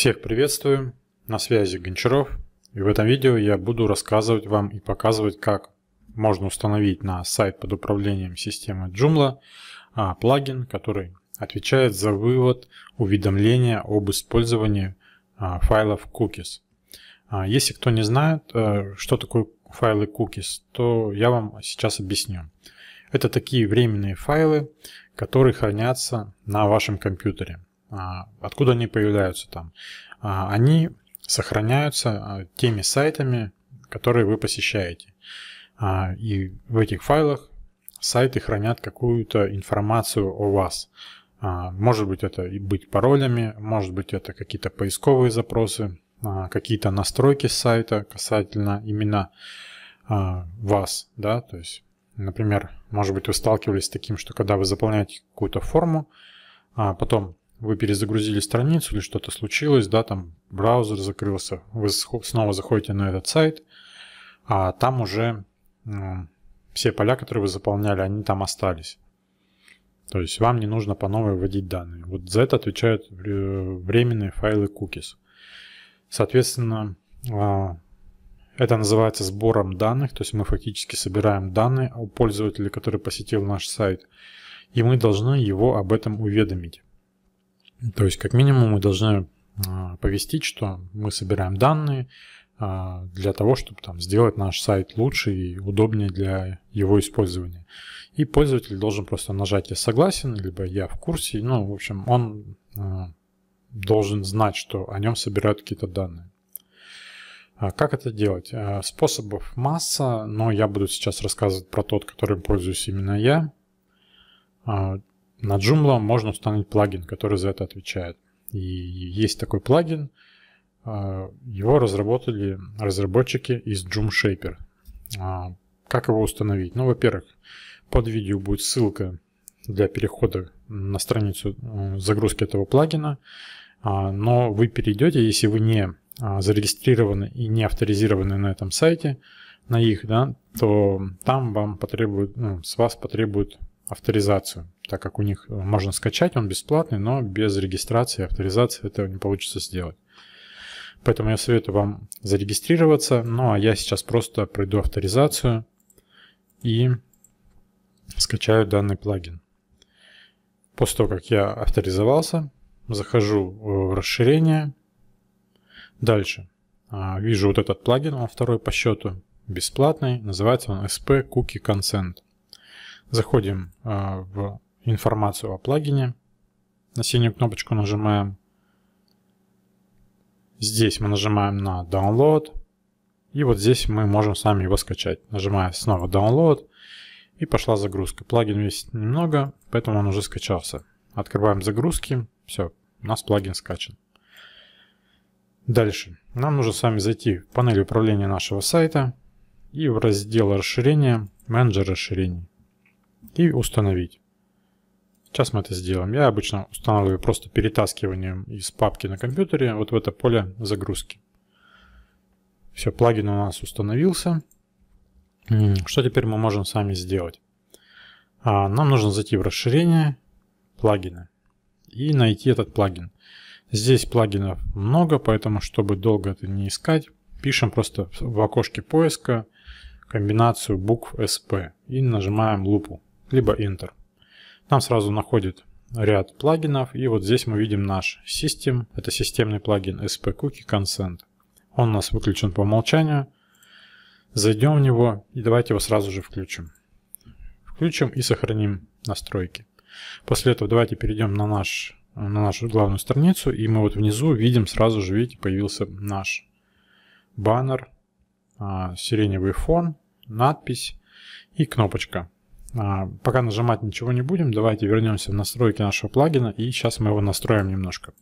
Всех приветствую, на связи Гончаров, и в этом видео я буду рассказывать вам и показывать, как можно установить на сайт под управлением системы Joomla а, плагин, который отвечает за вывод уведомления об использовании а, файлов cookies. А, если кто не знает, э, что такое файлы cookies, то я вам сейчас объясню. Это такие временные файлы, которые хранятся на вашем компьютере. А, откуда они появляются там? А, они сохраняются а, теми сайтами, которые вы посещаете. И в этих файлах сайты хранят какую-то информацию о вас. Может быть это и быть паролями, может быть это какие-то поисковые запросы, какие-то настройки сайта касательно именно вас, да, то есть, например, может быть вы сталкивались с таким, что когда вы заполняете какую-то форму, потом вы перезагрузили страницу или что-то случилось, да, там браузер закрылся, вы снова заходите на этот сайт, а там уже ну, все поля, которые вы заполняли, они там остались. То есть вам не нужно по новой вводить данные. Вот за это отвечают э, временные файлы cookies. Соответственно, а, это называется сбором данных, то есть мы фактически собираем данные у пользователя, который посетил наш сайт, и мы должны его об этом уведомить. То есть, как минимум, мы должны а, повестить, что мы собираем данные а, для того, чтобы там, сделать наш сайт лучше и удобнее для его использования. И пользователь должен просто нажать «Я согласен», либо «Я в курсе». Ну, в общем, он а, должен знать, что о нем собирают какие-то данные. Как это делать? Способов масса, но я буду сейчас рассказывать про тот, которым пользуюсь именно я. На Joomla можно установить плагин, который за это отвечает. И есть такой плагин, а, его разработали разработчики из Joom Shaper. А, как его установить? Ну, во-первых, под видео будет ссылка для перехода на страницу э, загрузки этого плагина, а, но вы перейдете, если вы не зарегистрированы и не авторизированы на этом сайте, на их, да, то там вам потребует, ну, с вас потребует авторизацию, так как у них э, можно скачать, он бесплатный, но без регистрации и авторизации этого не получится сделать. Поэтому я советую вам зарегистрироваться. Ну а я сейчас просто пройду авторизацию и скачаю данный плагин. После того, как я авторизовался, захожу э, в расширение. Дальше. А, вижу вот этот плагин, он второй по счету, бесплатный. Называется он SP Cookie Consent. Заходим а, в информацию о плагине. На синюю кнопочку нажимаем. Здесь мы нажимаем на Download. И вот здесь мы можем сами его скачать. Нажимая снова Download. И пошла загрузка. Плагин весит немного, поэтому он уже скачался. Открываем загрузки. Все, у нас плагин скачан. Дальше. Нам нужно с вами зайти в панель управления нашего сайта и в раздел расширения менеджер расширений и установить. Сейчас мы это сделаем. Я обычно устанавливаю просто перетаскиванием из папки на компьютере вот в это поле загрузки. Все, плагин у нас установился. Что теперь мы можем сами сделать? А, нам нужно зайти в расширение, плагина и найти этот плагин. Здесь плагинов много, поэтому, чтобы долго это не искать, пишем просто в окошке поиска комбинацию букв SP и нажимаем лупу либо Enter. Нам сразу находит ряд плагинов, и вот здесь мы видим наш System, это системный плагин SP Cookie Consent. Он у нас выключен по умолчанию. Зайдем в него и давайте его сразу же включим. Включим и сохраним настройки. После этого давайте перейдем на, наш, на нашу главную страницу, и мы вот внизу видим, сразу же, видите, появился наш баннер, а, сиреневый фон, надпись и кнопочка а, пока нажимать ничего не будем, давайте вернемся в настройки нашего плагина и сейчас мы его настроим немножко.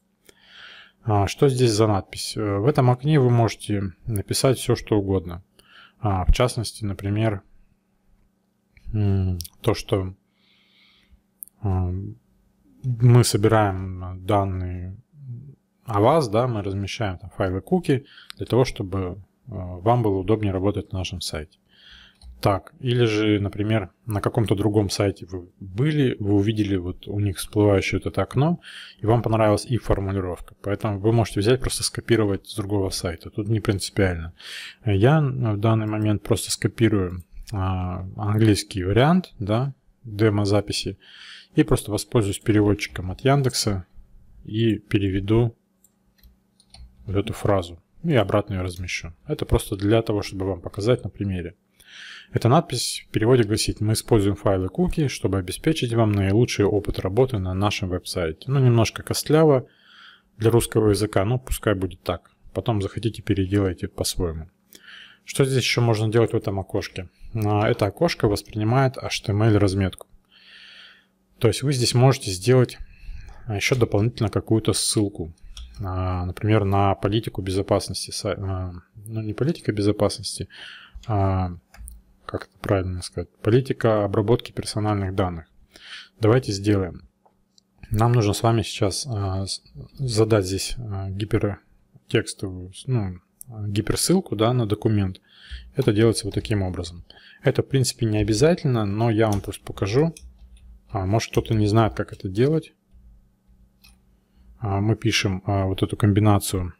А, что здесь за надпись? Э, в этом окне вы можете написать все, что угодно. А, в частности, например, то, что мы собираем данные о вас, да, мы размещаем там файлы куки для того, чтобы э, вам было удобнее работать на нашем сайте так. Или же, например, на каком-то другом сайте вы были, вы увидели вот у них всплывающее вот это окно, и вам понравилась их формулировка. Поэтому вы можете взять, просто скопировать с другого сайта. Тут не принципиально. Я в данный момент просто скопирую а, английский вариант, да, демо-записи, и просто воспользуюсь переводчиком от Яндекса и переведу вот эту фразу. И обратно ее размещу. Это просто для того, чтобы вам показать на примере. Эта надпись в переводе гласит «Мы используем файлы куки, чтобы обеспечить вам наилучший опыт работы на нашем веб-сайте». Ну, немножко костляво для русского языка, но пускай будет так. Потом захотите, переделайте по-своему. Что здесь еще можно делать в этом окошке? А, это окошко воспринимает HTML-разметку. То есть вы здесь можете сделать а, еще дополнительно какую-то ссылку. А, например, на политику безопасности, ну не политика безопасности, а как это правильно сказать, политика обработки персональных данных. Давайте сделаем. Нам нужно с вами сейчас э, задать здесь э, гипертекстовую, ну, гиперссылку да, на документ. Это делается вот таким образом. Это, в принципе, не обязательно, но я вам просто покажу. А, может, кто-то не знает, как это делать. А, мы пишем а, вот эту комбинацию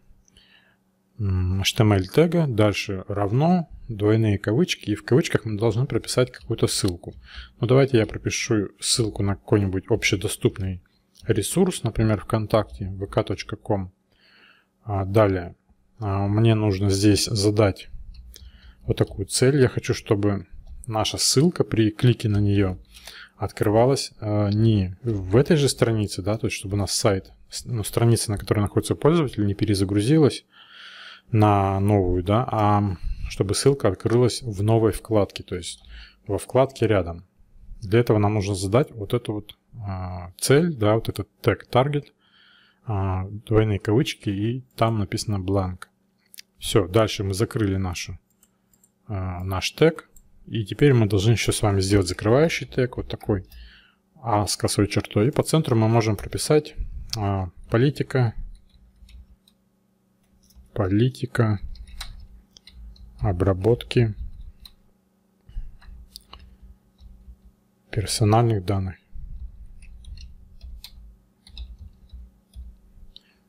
HTML эм тега, дальше равно, двойные кавычки, и в кавычках мы должны прописать какую-то ссылку. Ну давайте я пропишу ссылку на какой-нибудь общедоступный ресурс, например, ВКонтакте, vk.com. А, далее, а, мне нужно здесь задать вот такую цель. Я хочу, чтобы наша ссылка при клике на нее открывалась а, не в этой же странице, да, то есть чтобы у нас сайт, ну, страница, на которой находится пользователь, не перезагрузилась на новую, да, а чтобы ссылка открылась в новой вкладке, то есть во вкладке рядом. Для этого нам нужно задать вот эту вот э, цель, да, вот этот тег target, э, а, двойные кавычки, и там написано blank. Все, дальше мы закрыли нашу, э, наш тег, и теперь мы должны еще с вами сделать закрывающий тег, вот такой, а с косой чертой. И по центру мы можем прописать э, политика, политика, обработки персональных данных.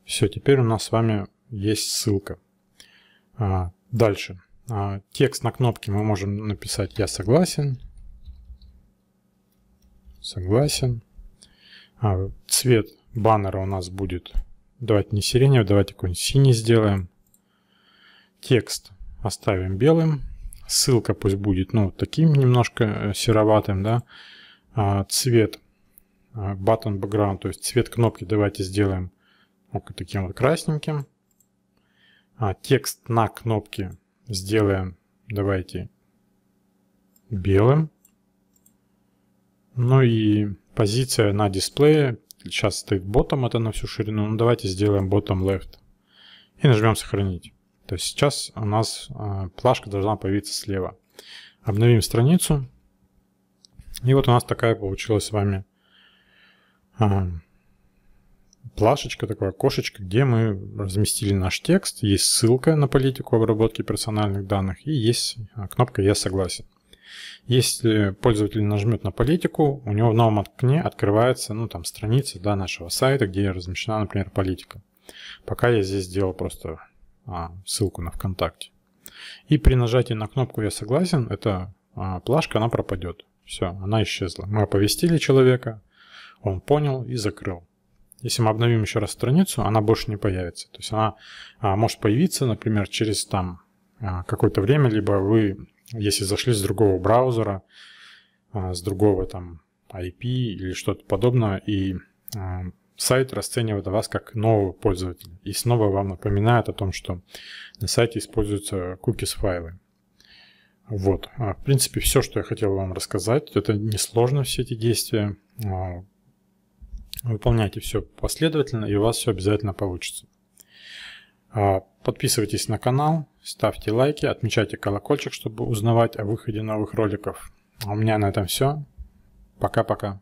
Все, теперь у нас с вами есть ссылка. А, дальше. А, текст на кнопке мы можем написать «Я согласен», «Согласен». А, цвет баннера у нас будет, давайте не сиреневый, давайте какой-нибудь синий сделаем. Текст оставим белым. Ссылка пусть будет, ну, таким немножко э, сероватым, да. А, цвет а, button background, то есть цвет кнопки давайте сделаем вот таким вот красненьким. А, текст на кнопке сделаем, давайте, белым. Ну и позиция на дисплее. Сейчас стоит ботом, это на всю ширину. Ну давайте сделаем ботом left. И нажмем сохранить. То есть сейчас у нас э, плашка должна появиться слева. Обновим страницу. И вот у нас такая получилась с вами а, плашечка, такое окошечко, где мы разместили наш текст. Есть ссылка на политику обработки персональных данных и есть а, кнопка «Я согласен». Если пользователь нажмет на политику, у него в новом окне открывается ну, там, страница да, нашего сайта, где размещена, например, политика. Пока я здесь сделал просто а, ссылку на ВКонтакте. И при нажатии на кнопку «Я согласен» эта а, плашка, она пропадет. Все, она исчезла. Мы оповестили человека, он понял и закрыл. Если мы обновим еще раз страницу, она больше не появится. То есть она а, может появиться, например, через там какое-то время, либо вы, если зашли с другого браузера, с другого там IP или что-то подобное, и Сайт расценивает вас как нового пользователя и снова вам напоминает о том, что на сайте используются кукис-файлы. Вот, а, в принципе, все, что я хотел вам рассказать. Это несложно, все эти действия. А, выполняйте все последовательно, и у вас все обязательно получится. А, подписывайтесь на канал, ставьте лайки, отмечайте колокольчик, чтобы узнавать о выходе новых роликов. А у меня на этом все. Пока-пока.